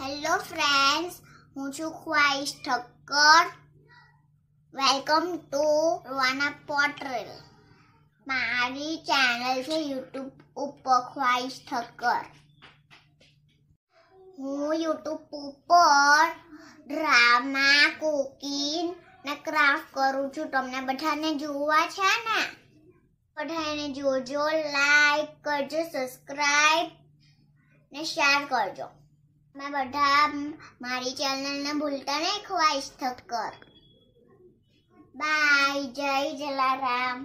hello friends હું છું Khwaish Thakkar welcome to રૂવાના પોટ્રેલ મારી ચેનલ છે યુટ્યુબ ઉપર ખ્વાઈશ ઠક્કર હું યુટ્યુબ ઉપર ડ્રામા કુકિંગ ને ક્રાફ્ટ કરું છું તમને બધાને જોવા છે ને બધાને જોજો લાઈક કરજો સબસ્ક્રાઈબ ને શેર કરજો મેં બધા મારી ચેનલને ભૂલતા નહીં ખ્વાઈશ ઠક્કર બાય જય જલારામ